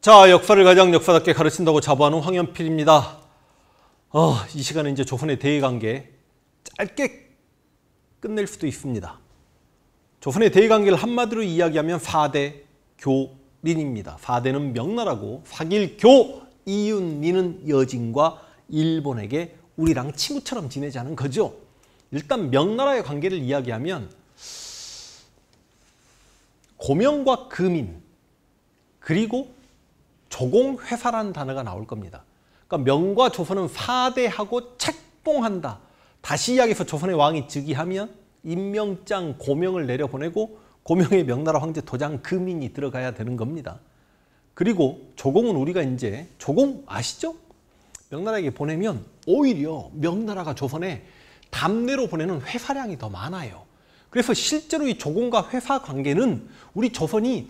자, 역사를 가장 역사답게 가르친다고 자부하는 황현필입니다. 어, 이 시간에 이제 조선의 대의관계 짧게 끝낼 수도 있습니다. 조선의 대의관계를 한마디로 이야기하면 4대 교린입니다. 4대는 명나라고 4길교 이윤리는 여진과 일본에게 우리랑 친구처럼 지내자는 거죠. 일단 명나라의 관계를 이야기하면 고명과 금인 그리고 조공회사라는 단어가 나올 겁니다. 그러니까 명과 조선은 사대하고 책봉한다. 다시 이야기해서 조선의 왕이 즉위하면 임명장 고명을 내려보내고 고명의 명나라 황제 도장 금인이 들어가야 되는 겁니다. 그리고 조공은 우리가 이제 조공 아시죠? 명나라에게 보내면 오히려 명나라가 조선에 담내로 보내는 회사량이 더 많아요. 그래서 실제로 이 조공과 회사 관계는 우리 조선이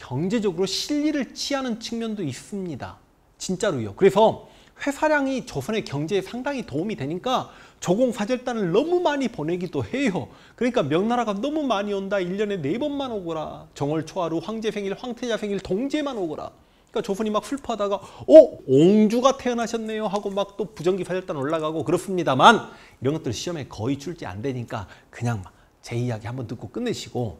경제적으로 실리를 취하는 측면도 있습니다. 진짜로요. 그래서 회사량이 조선의 경제에 상당히 도움이 되니까 조공사절단을 너무 많이 보내기도 해요. 그러니까 명나라가 너무 많이 온다. 1년에 4번만 오거라. 정월 초하루 황제 생일, 황태자 생일, 동제만 오거라. 그러니까 조선이 막 슬퍼하다가 어? 옹주가 태어나셨네요 하고 막 또 부정기 사절단 올라가고 그렇습니다만 이런 것들 시험에 거의 출제 안 되니까 그냥 제 이야기 한번 듣고 끝내시고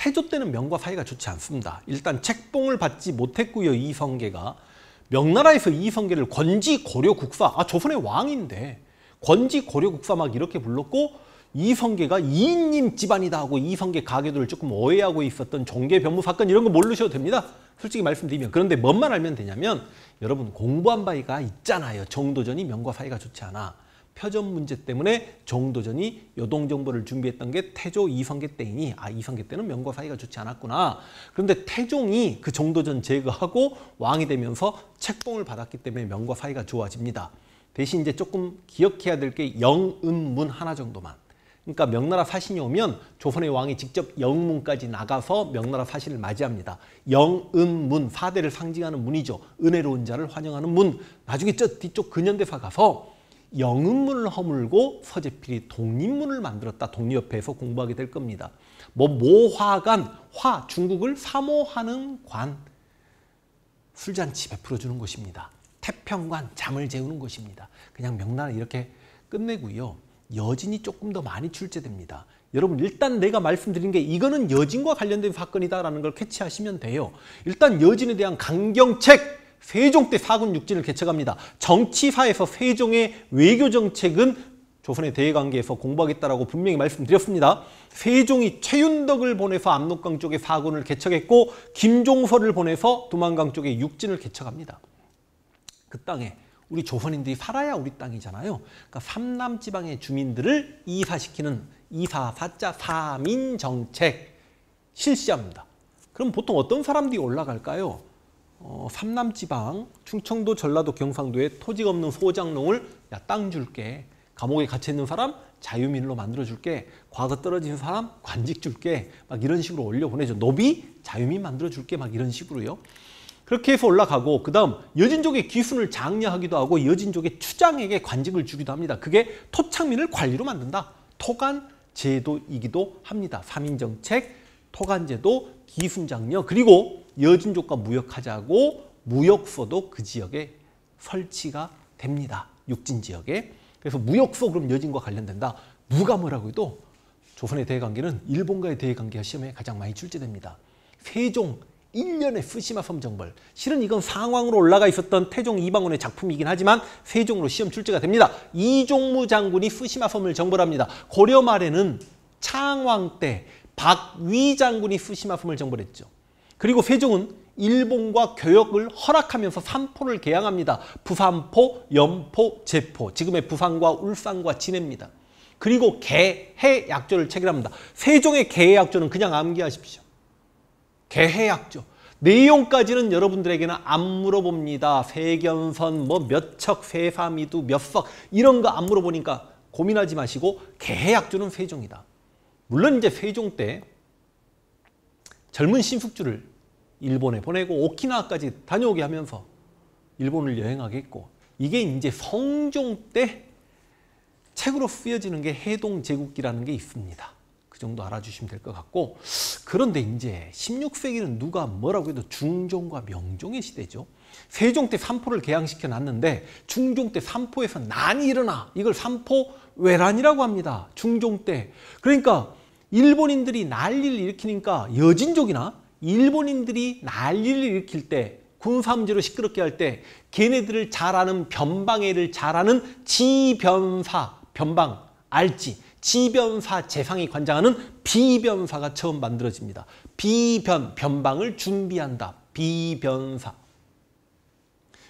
태조 때는 명과 사이가 좋지 않습니다. 일단 책봉을 받지 못했고요. 이성계가 명나라에서 이성계를 권지 고려 국사 아 조선의 왕인데 권지 고려 국사 막 이렇게 불렀고 이성계가 이인님 집안이다 하고 이성계 가계들을 조금 오해하고 있었던 종계 변무 사건 이런 거 모르셔도 됩니다. 솔직히 말씀드리면 그런데 뭔만 알면 되냐면 여러분 공부한 바가 있잖아요. 정도전이 명과 사이가 좋지 않아. 표전 문제 때문에 정도전이 요동정보를 준비했던 게 태조 이성계 때이니 아 이성계 때는 명과 사이가 좋지 않았구나. 그런데 태종이 그 정도전 제거하고 왕이 되면서 책봉을 받았기 때문에 명과 사이가 좋아집니다. 대신 이제 조금 기억해야 될 게영은문 하나 정도만. 그러니까 명나라 사신이 오면 조선의 왕이 직접 영문까지 나가서 명나라 사신을 맞이합니다. 영은문 사대를 상징하는 문이죠. 은혜로운 자를 환영하는 문. 나중에 저 뒤쪽 근현대사 가서 영음문을 허물고 서재필이 독립문을 만들었다. 독립협회에서 공부하게 될 겁니다. 뭐 모화관, 화, 중국을 사모하는 관, 술잔치 베풀어주는 곳입니다. 태평관, 잠을 재우는 곳입니다. 그냥 명나라 이렇게 끝내고요. 여진이 조금 더 많이 출제됩니다. 여러분 일단 내가 말씀드린 게 이거는 여진과 관련된 사건이다라는 걸 캐치하시면 돼요. 일단 여진에 대한 강경책 세종 때 사군 육진을 개척합니다. 정치사에서 세종의 외교 정책은 조선의 대외관계에서 공부하겠다라고 분명히 말씀드렸습니다. 세종이 최윤덕을 보내서 압록강 쪽에 사군을 개척했고 김종서를 보내서 두만강 쪽에 육진을 개척합니다. 그 땅에 우리 조선인들이 살아야 우리 땅이잖아요. 그러니까 삼남 지방의 주민들을 이사시키는 이사 사자 사민 정책 실시합니다. 그럼 보통 어떤 사람들이 올라갈까요? 어, 삼남지방 충청도 전라도 경상도에 토지 없는 소장농을 야 땅 줄게 감옥에 갇혀 있는 사람 자유민으로 만들어 줄게 과거 떨어진 사람 관직 줄게 막 이런 식으로 올려 보내죠 노비 자유민 만들어 줄게 막 이런 식으로요 그렇게 해서 올라가고 그 다음 여진족의 기순을 장려하기도 하고 여진족의 추장에게 관직을 주기도 합니다. 그게 토착민을 관리로 만든다. 토간 제도이기도 합니다. 삼인 정책, 토간 제도, 기순 장려 그리고 여진족과 무역하자고 무역소도 그 지역에 설치가 됩니다. 육진 지역에. 그래서 무역소 그럼 여진과 관련된다. 누가 뭐라고 해도 조선의 대외관계는 일본과의 대외관계가 시험에 가장 많이 출제됩니다. 세종 1년의 쓰시마 섬정벌. 실은 이건 상황으로 올라가 있었던 태종 이방원의 작품이긴 하지만 세종으로 시험 출제가 됩니다. 이종무 장군이 쓰시마 섬을 정벌합니다. 고려 말에는 창왕 때 박위 장군이 쓰시마 섬을 정벌했죠. 그리고 세종은 일본과 교역을 허락하면서 삼포를 개항합니다. 부산포, 연포, 제포 지금의 부산과 울산과 진해입니다. 그리고 개해약조를 체결합니다. 세종의 개해약조는 그냥 암기하십시오. 개해약조. 내용까지는 여러분들에게는 안 물어봅니다. 세견선, 뭐몇 척, 세삼이두, 몇석 이런 거 안 물어보니까 고민하지 마시고 개해약조는 세종이다. 물론 이제 세종 때 젊은 신숙주를 일본에 보내고 오키나와까지 다녀오게 하면서 일본을 여행하게 했고 이게 이제 성종 때 책으로 쓰여지는 게 해동제국기라는 게 있습니다. 그 정도 알아주시면 될 것 같고 그런데 이제 16세기는 누가 뭐라고 해도 중종과 명종의 시대죠. 세종 때 삼포를 개항시켜 놨는데 중종 때 삼포에서 난이 일어나 이걸 삼포 외란이라고 합니다. 중종 때 그러니까 일본인들이 난리를 일으키니까 여진족이나 일본인들이 난리를 일으킬 때 군사문제로 시끄럽게 할 때 걔네들을 잘 아는 변방애를 잘 아는 지변사 변방 알지 지변사 재상이 관장하는 비변사가 처음 만들어집니다. 비변 변방을 준비한다. 비변사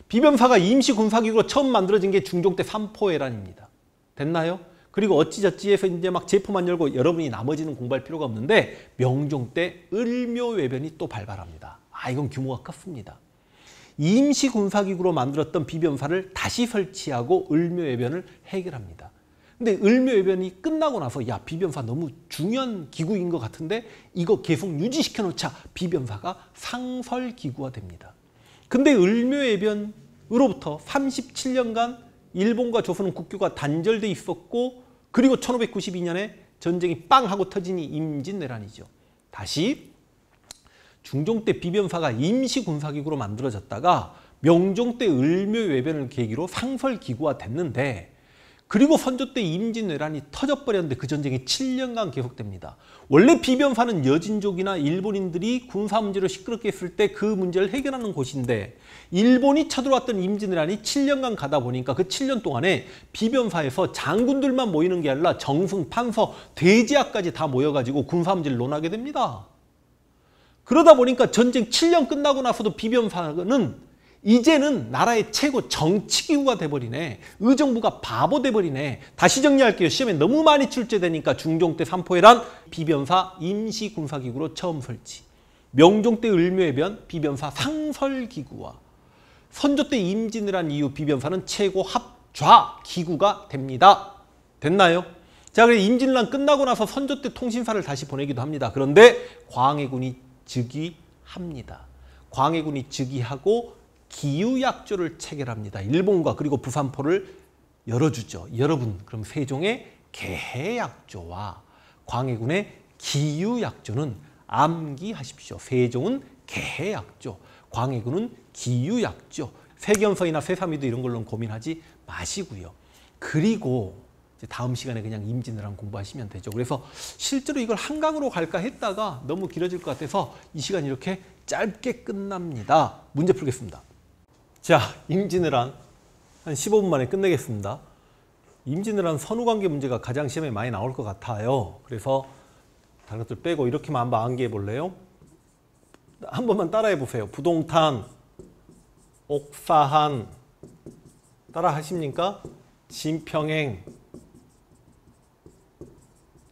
비변사가 임시군사기구로 처음 만들어진 게 중종 때 삼포회란입니다. 됐나요? 그리고 어찌저찌해서 이제 막제품만 열고 여러분이 나머지는 공부할 필요가 없는데 명종 때 을묘외변이 또 발발합니다. 아 이건 규모가 컸습니다. 임시군사기구로 만들었던 비변사를 다시 설치하고 을묘외변을 해결합니다. 근데 을묘외변이 끝나고 나서 야 비변사 너무 중요한 기구인 것 같은데 이거 계속 유지시켜 놓자 비변사가 상설기구화 됩니다. 근데 을묘외변으로부터 37년간 일본과 조선은 국교가 단절돼 있었고 그리고 1592년에 전쟁이 빵 하고 터지니 임진왜란이죠. 다시 중종 때 비변사가 임시군사기구로 만들어졌다가 명종 때 을묘외변을 계기로 상설기구화 됐는데 그리고 선조 때 임진왜란이 터져버렸는데 그 전쟁이 7년간 계속됩니다. 원래 비변사는 여진족이나 일본인들이 군사 문제로 시끄럽게 했을 때 그 문제를 해결하는 곳인데 일본이 쳐들어왔던 임진왜란이 7년간 가다 보니까 그 7년 동안에 비변사에서 장군들만 모이는 게 아니라 정승, 판서, 대지학까지다 모여가지고 군사문제를 논하게 됩니다. 그러다 보니까 전쟁 7년 끝나고 나서도 비변사는 이제는 나라의 최고 정치기구가 돼버리네. 의정부가 바보 돼버리네. 다시 정리할게요. 시험에 너무 많이 출제되니까 중종 때 삼포해란 비변사 임시군사기구로 처음 설치. 명종 때 을묘해변 비변사 상설기구와 선조 때 임진을 한 이후 비변사는 최고 합좌 기구가 됩니다. 됐나요? 자, 그래 임진란 끝나고 나서 선조 때 통신사를 다시 보내기도 합니다. 그런데 광해군이 즉위합니다. 광해군이 즉위하고 기유약조를 체결합니다. 일본과 그리고 부산포를 열어주죠. 여러분, 그럼 세종의 개해약조와 광해군의 기유약조는 암기하십시오. 세종은 개해약조, 광해군은 기유약죠. 세견서이나 세삼이도 이런 걸로는 고민하지 마시고요. 그리고 다음 시간에 그냥 임진왜란 공부하시면 되죠. 그래서 실제로 이걸 한강으로 갈까 했다가 너무 길어질 것 같아서 이 시간 이렇게 짧게 끝납니다. 문제 풀겠습니다. 자, 임진왜란 한 15분 만에 끝내겠습니다. 임진왜란 선후관계 문제가 가장 시험에 많이 나올 것 같아요. 그래서 다른 것들 빼고 이렇게만 한번 암기해 볼래요? 한 번만 따라해 보세요. 부동탄, 옥사한 따라 하십니까? 진평행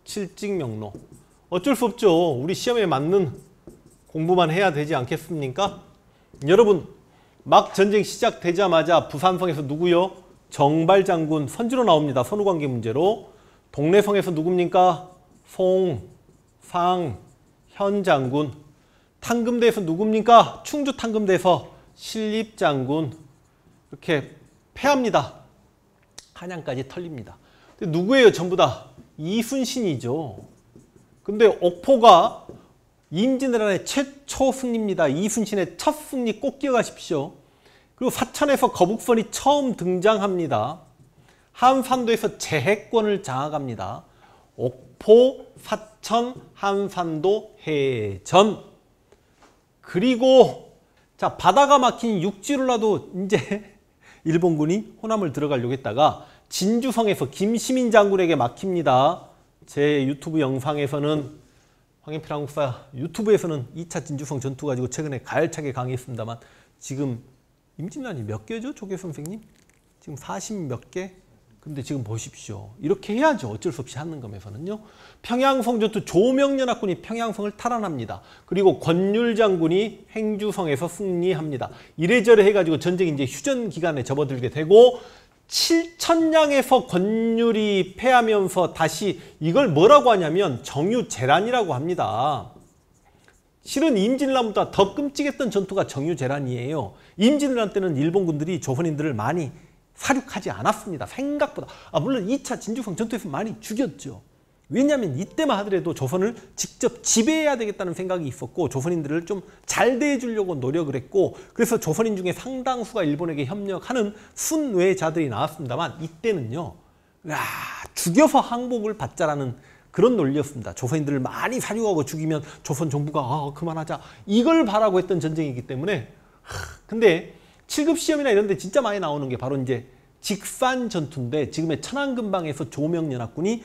칠직명로 어쩔 수 없죠. 우리 시험에 맞는 공부만 해야 되지 않겠습니까? 여러분 막 전쟁 시작되자마자 부산성에서 누구요? 정발장군 선지로 나옵니다. 선후관계 문제로 동래성에서 누굽니까? 송, 상, 현 장군 탕금대에서 누굽니까? 충주 탕금대에서 신립장군 이렇게 패합니다. 한양까지 털립니다. 누구예요? 전부 다 이순신이죠. 근데 옥포가 임진왜란의 최초 승리입니다. 이순신의 첫 승리 꼭 기억하십시오. 그리고 사천에서 거북선이 처음 등장합니다. 한산도에서 재해권을 장악합니다. 옥포, 사천, 한산도, 해전. 그리고 자 바다가 막힌 육지로라도 이제 일본군이 호남을 들어가려고 했다가 진주성에서 김시민 장군에게 막힙니다. 제 유튜브 영상에서는 황인필 한국사 유튜브에서는 2차 진주성 전투 가지고 최근에 가열차게 강의했습니다만 지금 임진란이 몇 개죠? 조계 선생님? 지금 40 몇 개? 근데 지금 보십시오. 이렇게 해야죠. 어쩔 수 없이 하는 거면서는요 평양성 전투 조명연합군이 평양성을 탈환합니다. 그리고 권율 장군이 행주성에서 승리합니다. 이래저래 해가지고 전쟁이 이제 휴전 기간에 접어들게 되고 7천량에서 권율이 패하면서 다시 이걸 뭐라고 하냐면 정유재란이라고 합니다. 실은 임진란보다 더 끔찍했던 전투가 정유재란이에요. 임진란 때는 일본군들이 조선인들을 많이 사륙하지 않았습니다. 생각보다. 아, 물론 2차 진주성 전투에서 많이 죽였죠. 왜냐하면 이때만 하더라도 조선을 직접 지배해야 되겠다는 생각이 있었고 조선인들을 좀 잘 대해 주려고 노력을 했고 그래서 조선인 중에 상당수가 일본에게 협력하는 순외자들이 나왔습니다만 이때는요 야, 죽여서 항복을 받자라는 그런 논리였습니다. 조선인들을 많이 사륙하고 죽이면 조선 정부가 아, 그만하자 이걸 바라고 했던 전쟁이기 때문에 하, 근데 7급 시험이나 이런 데 진짜 많이 나오는 게 바로 이제 직산 전투인데 지금의 천안근방에서 조명연합군이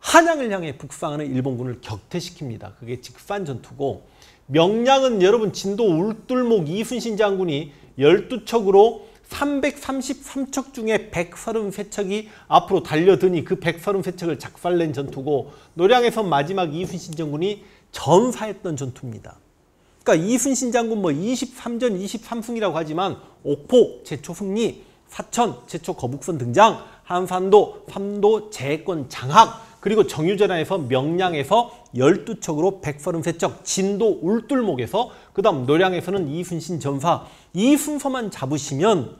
한양을 향해 북상하는 일본군을 격퇴시킵니다. 그게 직산 전투고 명량은 여러분 진도 울뚫목 이순신 장군이 12척으로 333척 중에 133척이 앞으로 달려드니 그 133척을 작살낸 전투고 노량에서 마지막 이순신 장군이 전사했던 전투입니다. 그러니까 이순신 장군 뭐 23전 23승이라고 하지만 옥포 제초 승리, 사천 제초 거북선 등장, 한산도, 삼도 제권 장학, 그리고 정유전화에서 명량에서 열두 척으로 백서른세 척 진도 울뚫목에서그 다음 노량에서는 이순신 전사 이 순서만 잡으시면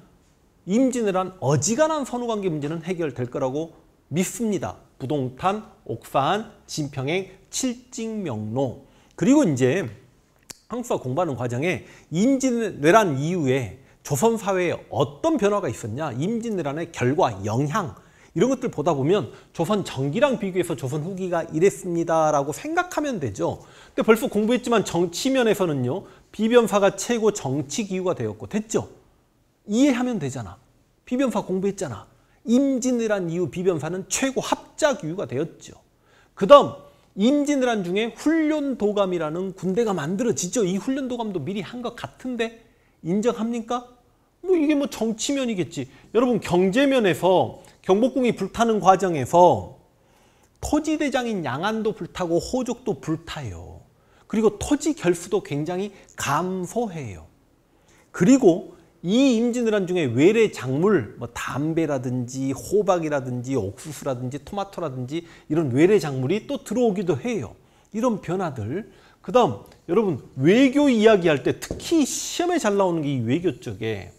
임진왜란 어지간한 선후관계 문제는 해결될 거라고 믿습니다. 부동탄, 옥산, 진평행, 칠직명로 그리고 이제 한수사 공부하는 과정에 임진왜란 이후에 조선 사회에 어떤 변화가 있었냐 임진왜란의 결과 영향 이런 것들 보다 보면 조선 전기랑 비교해서 조선 후기가 이랬습니다라고 생각하면 되죠. 근데 벌써 공부했지만 정치면에서는요. 비변사가 최고 정치 기후가 되었고 됐죠. 이해하면 되잖아. 비변사 공부했잖아. 임진왜란 이후 비변사는 최고 합작 기후가 되었죠. 그 다음 임진왜란 중에 훈련도감이라는 군대가 만들어지죠. 이 훈련도감도 미리 한 것 같은데 인정합니까? 뭐 이게 뭐 정치면이겠지. 여러분 경제면에서 경복궁이 불타는 과정에서 토지대장인 양안도 불타고 호족도 불타요. 그리고 토지 결수도 굉장히 감소해요. 그리고 이 임진왜란 중에 외래 작물, 뭐 담배라든지 호박이라든지 옥수수라든지 토마토라든지 이런 외래 작물이 또 들어오기도 해요. 이런 변화들. 그 다음 여러분 외교 이야기할 때 특히 시험에 잘 나오는 게 이 외교 쪽에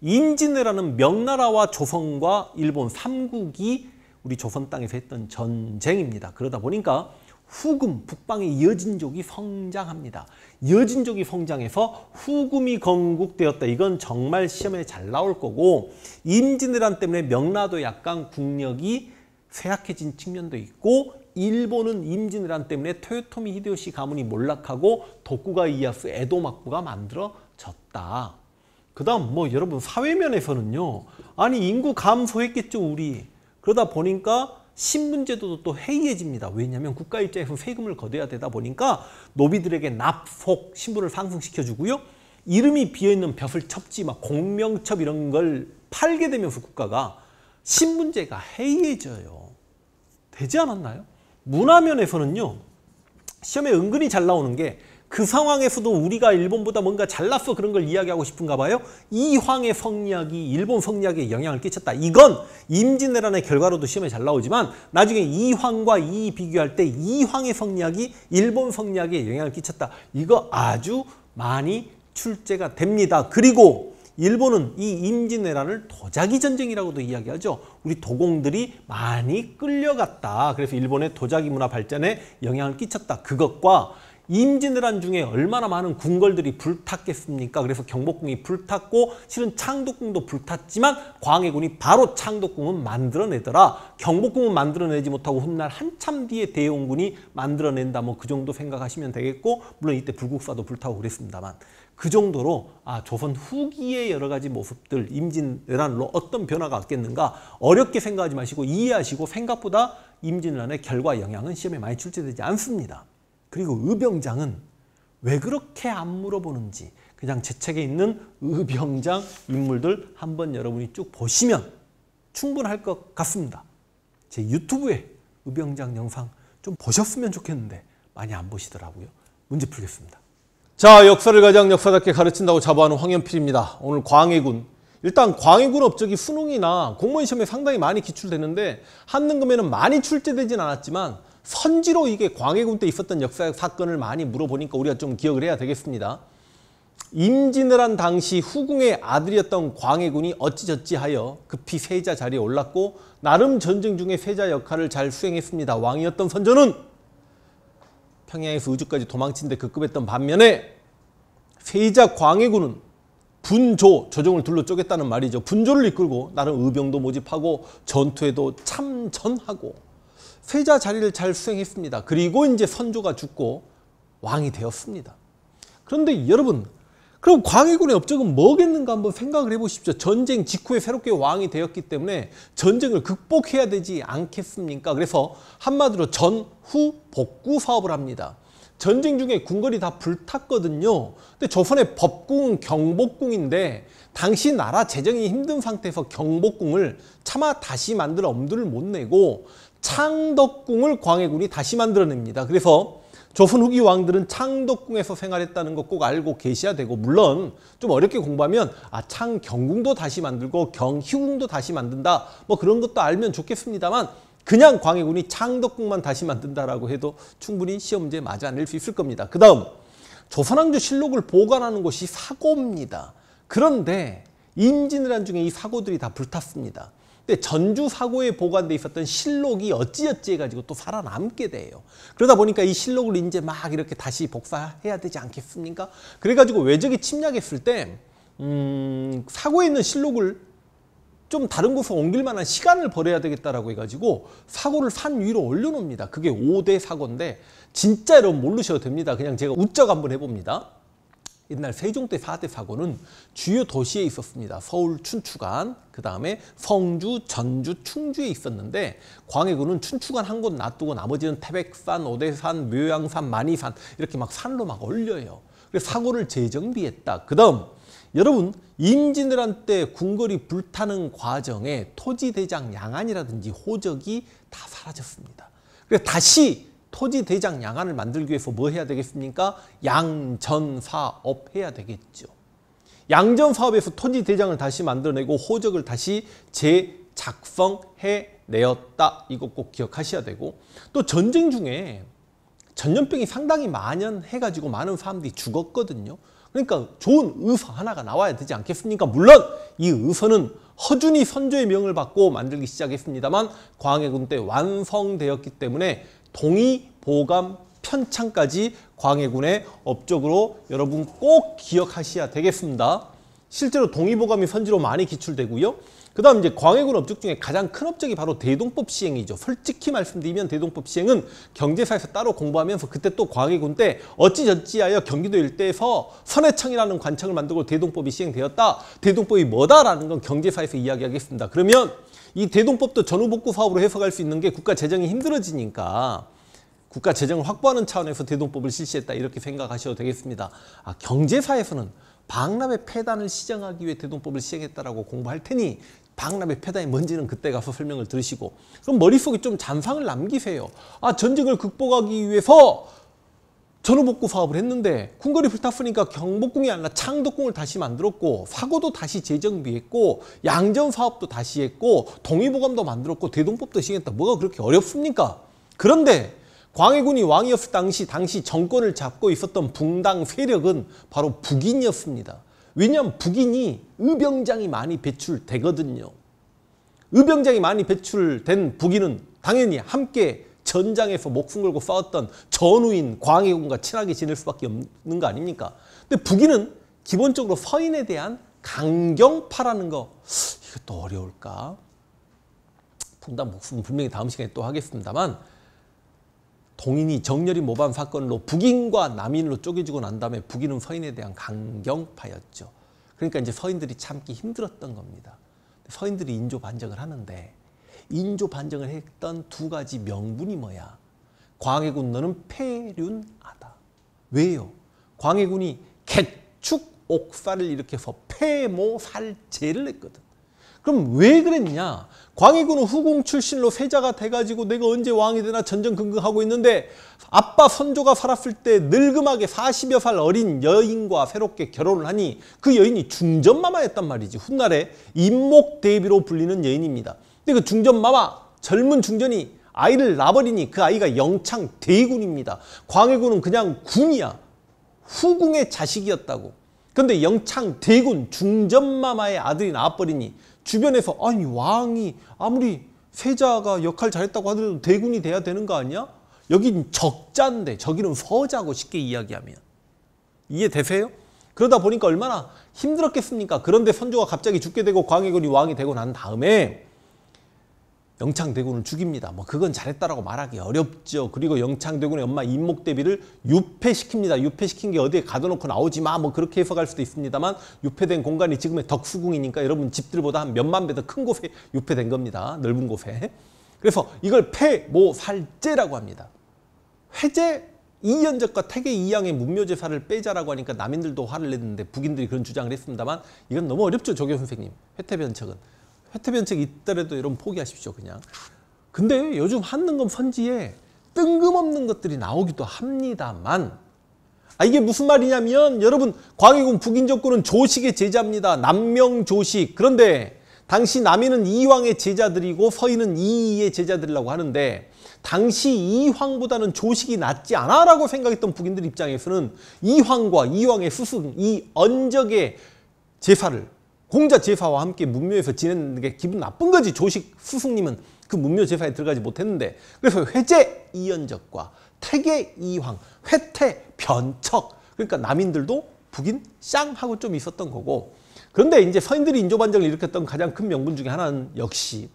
임진왜란은 명나라와 조선과 일본 삼국이 우리 조선 땅에서 했던 전쟁입니다. 그러다 보니까 후금, 북방의 여진족이 성장합니다. 여진족이 성장해서 후금이 건국되었다. 이건 정말 시험에 잘 나올 거고 임진왜란 때문에 명나도 약간 국력이 쇠약해진 측면도 있고 일본은 임진왜란 때문에 토요토미 히데요시 가문이 몰락하고 도쿠가 이야스 에도 막부가 만들어졌다. 그 다음 뭐 여러분 사회면에서는요. 아니 인구 감소했겠죠 우리. 그러다 보니까 신분제도도 또 해이해집니다. 왜냐하면 국가 입장에서 세금을 거둬야 되다 보니까 노비들에게 납폭 신분을 상승시켜주고요. 이름이 비어있는 벼슬 첩지, 막 공명첩 이런 걸 팔게 되면서 국가가 신분제가 해이해져요. 되지 않았나요? 문화면에서는요. 시험에 은근히 잘 나오는 게그 상황에서도 우리가 일본보다 뭔가 잘났어 그런 걸 이야기하고 싶은가 봐요. 이황의 성리학이 일본 성리학에 영향을 끼쳤다. 이건 임진왜란의 결과로도 시험에 잘 나오지만 나중에 이황과 이 비교할 때 이황의 성리학이 일본 성리학에 영향을 끼쳤다. 이거 아주 많이 출제가 됩니다. 그리고 일본은 이 임진왜란을 도자기 전쟁이라고도 이야기하죠. 우리 도공들이 많이 끌려갔다. 그래서 일본의 도자기 문화 발전에 영향을 끼쳤다. 그것과 임진왜란 중에 얼마나 많은 궁궐들이 불탔겠습니까? 그래서 경복궁이 불탔고 실은 창덕궁도 불탔지만 광해군이 바로 창덕궁은 만들어내더라. 경복궁은 만들어내지 못하고 훗날 한참 뒤에 대용군이 만들어낸다. 뭐 그 정도 생각하시면 되겠고 물론 이때 불국사도 불타고 그랬습니다만 그 정도로 아 조선 후기의 여러 가지 모습들 임진왜란으로 어떤 변화가 왔겠는가 어렵게 생각하지 마시고 이해하시고 생각보다 임진왜란의 결과 영향은 시험에 많이 출제되지 않습니다. 그리고 의병장은 왜 그렇게 안 물어보는지 그냥 제 책에 있는 의병장 인물들 한번 여러분이 쭉 보시면 충분할 것 같습니다. 제 유튜브에 의병장 영상 좀 보셨으면 좋겠는데 많이 안 보시더라고요. 문제 풀겠습니다. 자 역사를 가장 역사답게 가르친다고 자부하는 황현필입니다. 오늘 광해군 일단 광해군 업적이 수능이나 공무원 시험에 상당히 많이 기출되는데 한능금에는 많이 출제되진 않았지만 선지로 이게 광해군 때 있었던 역사 사건을 많이 물어보니까 우리가 좀 기억을 해야 되겠습니다. 임진왜란 당시 후궁의 아들이었던 광해군이 어찌저찌 하여 급히 세자 자리에 올랐고 나름 전쟁 중에 세자 역할을 잘 수행했습니다. 왕이었던 선조는 평양에서 우주까지 도망친 데 급급했던 반면에 세자 광해군은 분조, 조정을 둘러 쪼겠다는 말이죠. 분조를 이끌고 나름 의병도 모집하고 전투에도 참전하고 세자 자리를 잘 수행했습니다. 그리고 이제 선조가 죽고 왕이 되었습니다. 그런데 여러분 그럼 광해군의 업적은 뭐겠는가 한번 생각을 해보십시오. 전쟁 직후에 새롭게 왕이 되었기 때문에 전쟁을 극복해야 되지 않겠습니까? 그래서 한마디로 전후 복구 사업을 합니다. 전쟁 중에 궁궐이 다 불탔거든요. 근데 조선의 법궁은 경복궁인데 당시 나라 재정이 힘든 상태에서 경복궁을 차마 다시 만들 어 엄두를 못 내고 창덕궁을 광해군이 다시 만들어냅니다. 그래서 조선 후기 왕들은 창덕궁에서 생활했다는 거 꼭 알고 계셔야 되고 물론 좀 어렵게 공부하면 아 창경궁도 다시 만들고 경희궁도 다시 만든다 뭐 그런 것도 알면 좋겠습니다만 그냥 광해군이 창덕궁만 다시 만든다라고 해도 충분히 시험제에맞아 않을 수 있을 겁니다. 그 다음 조선왕조 실록을 보관하는 곳이 사고입니다. 그런데 임진왜란 중에 이 사고들이 다 불탔습니다. 근데 전주 사고에 보관돼 있었던 실록이 어찌어찌 해가지고 또 살아남게 돼요. 그러다 보니까 이 실록을 이제 막 이렇게 다시 복사해야 되지 않겠습니까? 그래가지고 외적이 침략했을 때 음, 사고에 있는 실록을 좀 다른 곳으로 옮길 만한 시간을 벌여야 되겠다라고 해가지고 사고를 산 위로 올려놓습니다. 그게 5대 사고인데 진짜 여러분 모르셔도 됩니다. 그냥 제가 우쩍 한번 해봅니다. 옛날 세종 때 사대 사고는 주요 도시에 있었습니다. 서울, 춘추관, 그 다음에 성주, 전주, 충주에 있었는데 광해군은 춘추관 한 곳 놔두고 나머지는 태백산, 오대산, 묘양산, 만이산 이렇게 막 산로 막 올려요. 그래서 사고를 재정비했다. 그 다음 여러분 임진왜란 때 궁궐이 불타는 과정에 토지대장 양안이라든지 호적이 다 사라졌습니다. 그래서 다시 토지 대장 양안을 만들기 위해서 뭐 해야 되겠습니까? 양전사업 해야 되겠죠. 양전사업에서 토지 대장을 다시 만들어내고 호적을 다시 재작성해내었다. 이거 꼭 기억하셔야 되고 또 전쟁 중에 전염병이 상당히 만연해가지고 많은 사람들이 죽었거든요. 그러니까 좋은 의서 하나가 나와야 되지 않겠습니까? 물론 이 의서는 허준이 선조의 명을 받고 만들기 시작했습니다만 광해군 때 완성되었기 때문에 동의 보감, 편창까지 광해군의 업적으로 여러분 꼭 기억하셔야 되겠습니다. 실제로 동의보감이 선지로 많이 기출되고요. 그 다음 이제 광해군 업적 중에 가장 큰 업적이 바로 대동법 시행이죠. 솔직히 말씀드리면 대동법 시행은 경제사에서 따로 공부하면서 그때 또 광해군 때 어찌저찌하여 경기도 일대에서 선해청이라는 관청을 만들고 대동법이 시행되었다. 대동법이 뭐다라는 건 경제사에서 이야기하겠습니다. 그러면 이 대동법도 전후복구 사업으로 해석할 수 있는 게 국가 재정이 힘들어지니까 국가 재정을 확보하는 차원에서 대동법을 실시했다 이렇게 생각하셔도 되겠습니다. 아, 경제사에서는 박람회 폐단을 시정하기 위해 대동법을 시행했다라고 공부할 테니 박람회 폐단이 뭔지는 그때 가서 설명을 들으시고 그럼 머릿속에 좀 잔상을 남기세요. 아 전쟁을 극복하기 위해서 전후복구 사업을 했는데 궁궐이 불탔으니까 경복궁이 아니라 창덕궁을 다시 만들었고 사고도 다시 재정비했고 양전 사업도 다시 했고 동의보감도 만들었고 대동법도 시행했다. 뭐가 그렇게 어렵습니까? 그런데 광해군이 왕이었을 당시 당시 정권을 잡고 있었던 붕당 세력은 바로 북인이었습니다. 왜냐하면 북인이 의병장이 많이 배출되거든요. 의병장이 많이 배출된 북인은 당연히 함께 전장에서 목숨 걸고 싸웠던 전우인 광해군과 친하게 지낼 수밖에 없는 거 아닙니까? 근데 북인은 기본적으로 서인에 대한 강경파라는 거 이것도 어려울까? 붕당 목숨 은 분명히 다음 시간에 또 하겠습니다만 동인이 정렬이 모반 사건으로 북인과 남인으로 쪼개지고 난 다음에 북인은 서인에 대한 강경파였죠. 그러니까 이제 서인들이 참기 힘들었던 겁니다. 서인들이 인조 반정을 하는데 인조 반정을 했던 두 가지 명분이 뭐야? 광해군 너는 폐륜하다. 왜요? 광해군이 개축 옥살을 일으켜서 폐모살제를 했거든. 그럼 왜 그랬냐? 광희군은 후궁 출신로 으 세자가 돼가지고 내가 언제 왕이 되나 전전긍긍하고 있는데 아빠 선조가 살았을 때 늙음하게 40여 살 어린 여인과 새롭게 결혼을 하니 그 여인이 중전마마였단 말이지. 훗날에 임목대비로 불리는 여인입니다. 근데 그 중전마마 젊은 중전이 아이를 낳아버리니 그 아이가 영창 대군입니다. 광해군은 그냥 군이야. 후궁의 자식이었다고. 근데 영창 대군 중전마마의 아들이 낳아버리니 주변에서 아니 왕이 아무리 세자가 역할 잘했다고 하더라도 대군이 돼야 되는 거 아니야? 여긴 적자인데 저기는 서자고 쉽게 이야기하면 이해되세요? 그러다 보니까 얼마나 힘들었겠습니까? 그런데 선조가 갑자기 죽게 되고 광해군이 왕이 되고 난 다음에 영창대군을 죽입니다. 뭐 그건 잘했다라고 말하기 어렵죠. 그리고 영창대군의 엄마 임목대비를 유폐시킵니다. 유폐시킨 게 어디에 가둬놓고 나오지 마. 뭐 그렇게 해석할 수도 있습니다만 유폐된 공간이 지금의 덕수궁이니까 여러분 집들보다 한 몇만 배 더 큰 곳에 유폐된 겁니다. 넓은 곳에. 그래서 이걸 폐모살제라고 합니다. 회제 이연적과 태계 이양의 문묘제사를 빼자라고 하니까 남인들도 화를 냈는데 북인들이 그런 주장을 했습니다만 이건 너무 어렵죠 조교 선생님 회태변척은 회퇴 변칙이 있더라도 여러분 포기하십시오 그냥. 근데 요즘 한능검 선지에 뜬금없는 것들이 나오기도 합니다만 아 이게 무슨 말이냐면 여러분 광해군 북인정권은 조식의 제자입니다. 남명 조식. 그런데 당시 남인은 이황의 제자들이고 서인은 이이의 제자들이라고 하는데 당시 이황보다는 조식이 낫지 않아 라고 생각했던 북인들 입장에서는 이황과 이황의 스승, 이 언적의 제사를 공자 제사와 함께 문묘에서 지내는 게 기분 나쁜 거지 조식 스승님은 그 문묘 제사에 들어가지 못했는데 그래서 회제 이연적과 태계 이황 회태 변척 그러니까 남인들도 북인 쌍하고 좀 있었던 거고 그런데 이제 서인들이 인조반정을 일으켰던 가장 큰 명분 중에 하나는 역시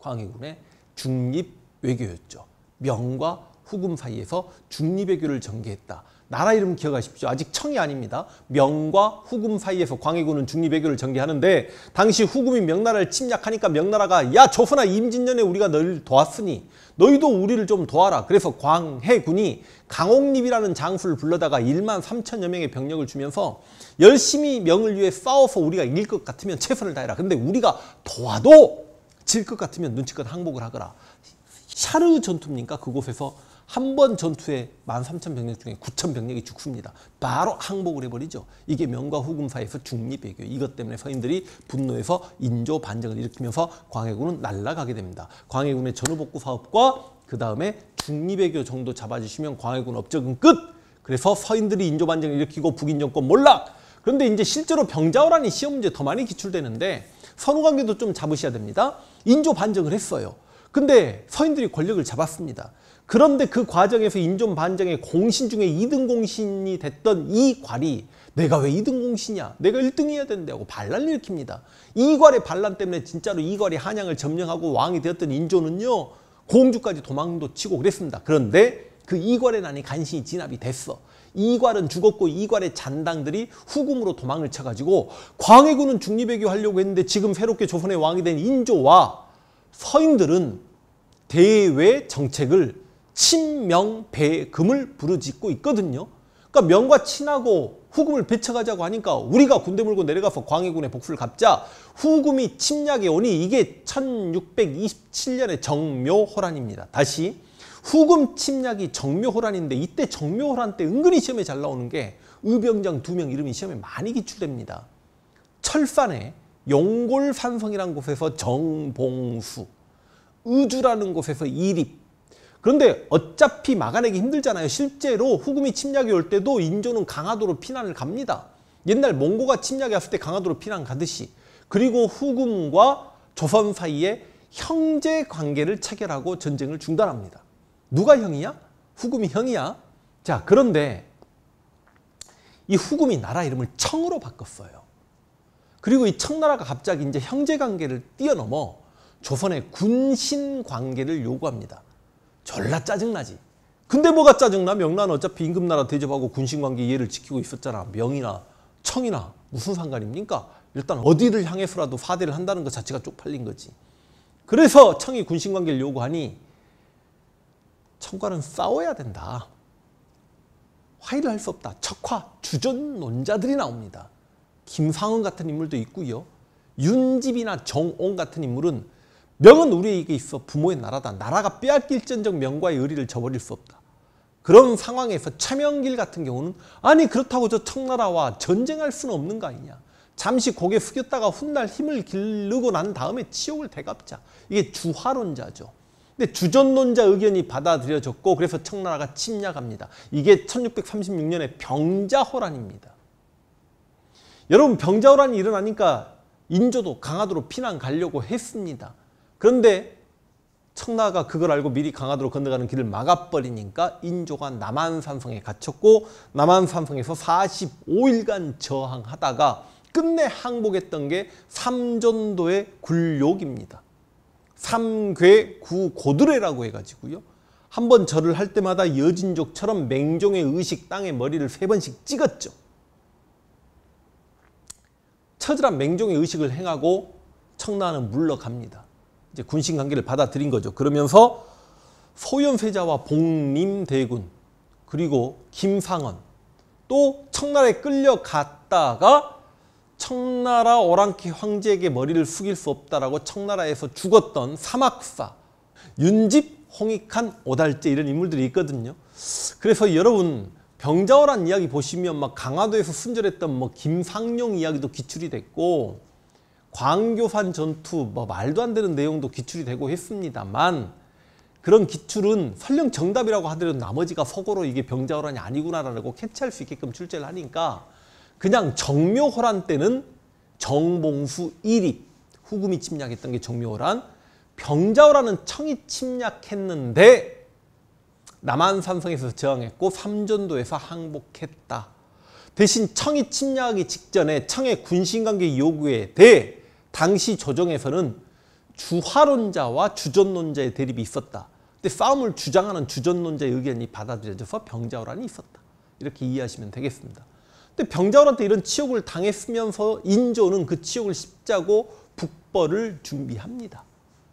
광해군의 중립 외교였죠. 명과 후금 사이에서 중립 외교를 전개했다. 나라 이름 기억하십시오. 아직 청이 아닙니다. 명과 후금 사이에서 광해군은 중립외교를 전개하는데 당시 후금이 명나라를 침략하니까 명나라가 야 조선아 임진년에 우리가 너를 도왔으니 너희도 우리를 좀 도와라. 그래서 광해군이 강옥립이라는 장수를 불러다가 1만 3천여 명의 병력을 주면서 열심히 명을 위해 싸워서 우리가 이길 것 같으면 최선을 다해라. 근데 우리가 도와도 질 것 같으면 눈치껏 항복을 하거라. 샤르 전투입니까? 그곳에서 한번 전투에 만 삼천 병명 중에 구천 병명이 죽습니다. 바로 항복을 해버리죠. 이게 명과 후금 사이에서 중립외교. 이것 때문에 서인들이 분노해서 인조 반정을 일으키면서 광해군은 날아가게 됩니다. 광해군의 전후복구 사업과 그 다음에 중립외교 정도 잡아주시면 광해군 업적은 끝! 그래서 서인들이 인조 반정을 일으키고 북인 정권 몰락! 그런데 이제 실제로 병자호란이 시험 문제 더 많이 기출되는데 선후관계도 좀 잡으셔야 됩니다. 인조 반정을 했어요. 근데 서인들이 권력을 잡았습니다. 그런데 그 과정에서 인종 반장의 공신 중에 2등 공신이 됐던 이 괄이 내가 왜 2등 공신이야? 내가 1등이어야 되는데 하고 반란을 일으킵니다. 이괄의 반란 때문에 진짜로 이괄이 한양을 점령하고 왕이 되었던 인조는요. 공주까지 도망도 치고 그랬습니다. 그런데 그 이괄의 난이 간신히 진압이 됐어. 이괄은 죽었고 이괄의 잔당들이 후금으로 도망을 쳐가지고 광해군은 중립외교 하려고 했는데 지금 새롭게 조선의 왕이 된 인조와 서인들은 대외 정책을 친명배금을 부르짖고 있거든요. 그러니까 명과 친하고 후금을 배쳐가자고 하니까 우리가 군대 물고 내려가서 광해군의 복수를 갚자 후금이 침략해 오니 이게 1627년의 정묘호란입니다. 다시 후금 침략이 정묘호란인데 이때 정묘호란 때 은근히 시험에 잘 나오는 게 의병장 두 명 이름이 시험에 많이 기출됩니다. 철산에 용골산성이라는 곳에서 정봉수, 의주라는 곳에서 이립, 그런데 어차피 막아내기 힘들잖아요. 실제로 후금이 침략이 올 때도 인조는 강화도로 피난을 갑니다. 옛날 몽고가 침략이 왔을 때 강화도로 피난 가듯이 그리고 후금과 조선 사이에 형제 관계를 체결하고 전쟁을 중단합니다. 누가 형이야? 후금이 형이야. 자 그런데 이 후금이 나라 이름을 청으로 바꿨어요. 그리고 이 청나라가 갑자기 이제 형제 관계를 뛰어넘어 조선의 군신 관계를 요구합니다. 졸라 짜증나지. 근데 뭐가 짜증나? 명나는 어차피 임금나라 대접하고 군신관계 이해를 지키고 있었잖아. 명이나 청이나 무슨 상관입니까? 일단 어디를 향해서라도 사대를 한다는 것 자체가 쪽팔린 거지. 그래서 청이 군신관계를 요구하니 청과는 싸워야 된다. 화해를 할 수 없다. 척화, 주전논자들이 나옵니다. 김상은 같은 인물도 있고요. 윤집이나 정옹 같은 인물은 명은 우리에게 있어 부모의 나라다. 나라가 빼앗길전적 명과의 의리를 저버릴 수 없다. 그런 상황에서 차명길 같은 경우는 아니 그렇다고 저 청나라와 전쟁할 수는 없는 거 아니냐. 잠시 고개 숙였다가 훗날 힘을 기르고 난 다음에 치욕을 대갚자. 이게 주화론자죠. 근데 주전론자 의견이 받아들여졌고 그래서 청나라가 침략합니다. 이게 1636년에 병자호란입니다. 여러분 병자호란이 일어나니까 인조도 강화도로 피난 가려고 했습니다. 그런데 청나가 그걸 알고 미리 강화도로 건너가는 길을 막아버리니까 인조가 남한산성에 갇혔고 남한산성에서 45일간 저항하다가 끝내 항복했던 게 삼전도의 굴욕입니다. 삼괴 구고드레라고 해가지고요. 한 번 절을 할 때마다 여진족처럼 맹종의 의식 땅에 머리를 세 번씩 찍었죠. 처절한 맹종의 의식을 행하고 청나는 물러갑니다. 이제 군신 관계를 받아들인 거죠. 그러면서 소연세자와 봉림대군 그리고 김상원 또 청나라에 끌려갔다가 청나라 오랑캐 황제에게 머리를 숙일 수 없다라고 청나라에서 죽었던 사막사 윤집, 홍익한, 오달재 이런 인물들이 있거든요. 그래서 여러분 병자호란 이야기 보시면 막 강화도에서 순절했던 뭐김상룡 이야기도 기출이 됐고 광교산 전투 뭐 말도 안 되는 내용도 기출이 되고 했습니다만 그런 기출은 설령 정답이라고 하더라도 나머지가 서고로 이게 병자호란이 아니구나라고 캐치할 수 있게끔 출제를 하니까 그냥 정묘호란 때는 정봉수 1위 후금이 침략했던 게 정묘호란 병자호란은 청이 침략했는데 남한산성에서 저항했고 삼전도에서 항복했다. 대신 청이 침략하기 직전에 청의 군신관계 요구에 대해 당시 조정에서는 주화론자와 주전론자의 대립이 있었다. 근데 싸움을 주장하는 주전론자의 의견이 받아들여져서 병자호란이 있었다. 이렇게 이해하시면 되겠습니다. 근데 병자호란때 이런 치욕을 당했으면서 인조는 그 치욕을 십자고 북벌을 준비합니다.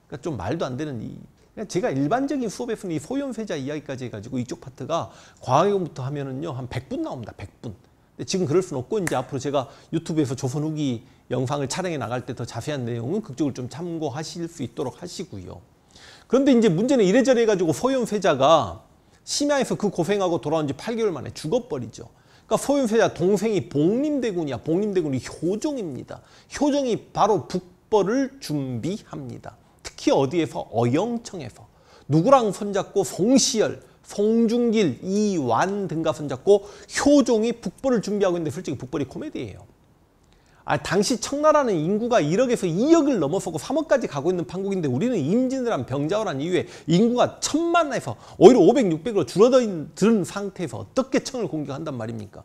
그러니까 좀 말도 안 되는 이 그러니까 제가 일반적인 수업에서는 이 소현세자 이야기까지 해가지고 이쪽 파트가 과학용부터 하면은요 한 100분 나옵니다. 100분. 근데 지금 그럴 순 없고 이제 앞으로 제가 유튜브에서 조선 후기 영상을 촬영해 나갈 때 더 자세한 내용은 그쪽을 좀 참고하실 수 있도록 하시고요. 그런데 이제 문제는 이래저래 해가지고 소윤회자가 심야에서 그 고생하고 돌아온 지 8개월 만에 죽어버리죠. 그러니까 소윤회자 동생이 봉림대군이야. 봉림대군이 효종입니다. 효종이 바로 북벌을 준비합니다. 특히 어디에서? 어영청에서. 누구랑 손잡고 송시열, 송중길, 이완 등과 손잡고 효종이 북벌을 준비하고 있는데 솔직히 북벌이 코미디예요. 아, 당시 청나라는 인구가 1억에서 2억을 넘어서고 3억까지 가고 있는 판국인데 우리는 임진왜란 병자호란 이후에 인구가 천만에서 오히려 500, 600으로 줄어든 상태에서 어떻게 청을 공격한단 말입니까?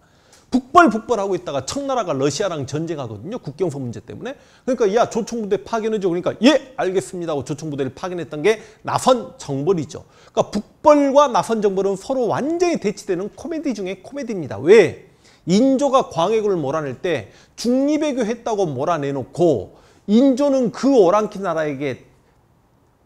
북벌북벌하고 있다가 청나라가 러시아랑 전쟁하거든요. 국경선 문제 때문에. 그러니까 야 조총부대 파견해줘. 그러니까 예 알겠습니다 하고 조총부대를 파견했던 게 나선 정벌이죠. 그러니까 북벌과 나선 정벌은 서로 완전히 대치되는 코미디 중에 코미디입니다. 왜? 인조가 광해군을 몰아낼 때 중립외교 했다고 몰아내놓고 인조는 그 오랑캐 나라에게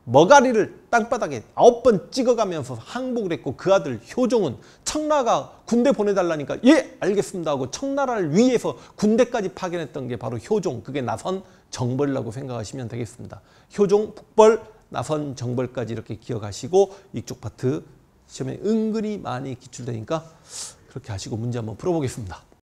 머가리를 땅바닥에 아홉 번 찍어가면서 항복을 했고 그 아들 효종은 청나가 군대 보내달라니까 예 알겠습니다 하고 청나라를 위해서 군대까지 파견했던 게 바로 효종 그게 나선 정벌이라고 생각하시면 되겠습니다. 효종, 북벌, 나선 정벌까지 이렇게 기억하시고 이쪽 파트 시험에 은근히 많이 기출되니까 그렇게 하시고 문제 한번 풀어보겠습니다.